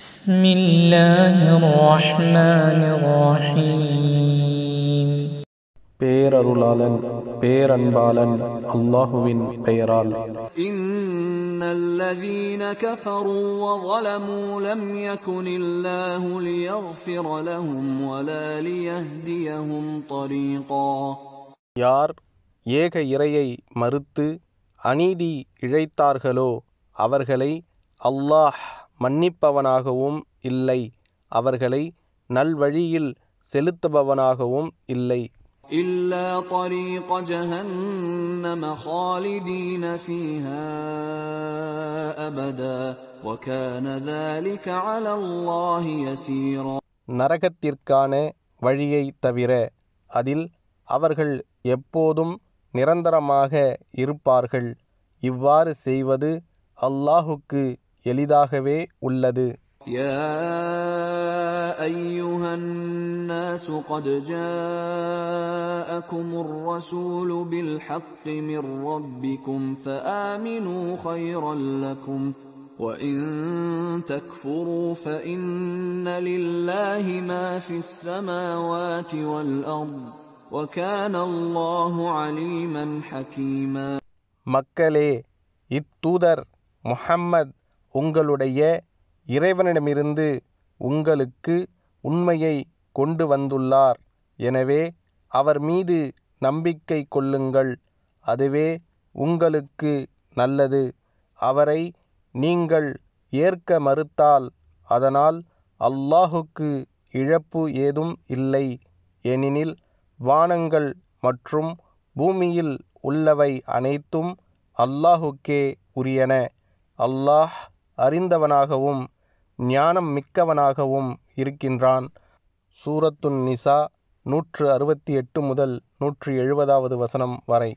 بسم الله الرحمن الرحيم بير بير பேரருளாளன் الله من بيرال إن الذين كفروا وظلموا لم يكن الله ليغفر لهم ولا ليهديهم طريقا யார் ஏக இறையை மறுத்து அநீதி இழைத்தார்களோ அவர்களை அல்லாஹ் மன்னிப்பவனாகவும் இல்லை அவர்களை நல்வழியில் செலுத்துபவனாகவும் இல்லை إلا طريق جهنم خالدين فيها أبدا وكان ذلك على الله يسيرا நரகத்திற்கான வழியை தவிர அதில் அவர்கள் எப்போதும் நிரந்தரமாக இருப்பார்கள் இவ்வாறு செய்வது அல்லாஹுக்கு எளிதாகவே உள்ளது يا ايها الناس قد جاءكم الرسول بالحق من ربكم فامنوا خيرا لكم وان تكفروا فان لله ما في السماوات والارض وكان الله عليما حكيما மக்களே இத்தூதர் محمد உங்களுடைய இறைவனிடமிருந்து உங்களுக்கு உண்மையை கொண்டு வந்துள்ளார் எனவே அவர் மீது நம்பிக்கை கொள்ளுங்கள் அதுவே உங்களுக்கு நல்லது அவரை நீங்கள் ஏற்க மறுத்தால் அதனால் அல்லாஹுக்கு இழப்பு ஏதும் இல்லை ஏனெனில் வானங்கள் மற்றும் பூமியில் உள்ளவை அனைத்தும் அல்லாஹுக்கே உரியன அல்லாஹ் அறிந்தவனாகவும் ஞானம் மிக்கவனாகவும் இருக்கின்றான் சூரத்துன் நிசா நூற்று அறுபத்தி எட்டு முதல் நூற்றி எழுபதாவது வசனம் வரை